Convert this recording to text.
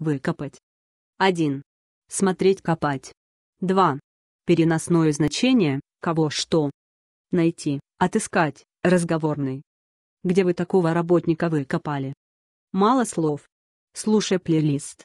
Выкопать. 1. Смотреть копать. 2. Переносное значение, кого что. Найти, отыскать, разговорный. Где вы такого работника выкопали? Мало слов. Слушай плейлист.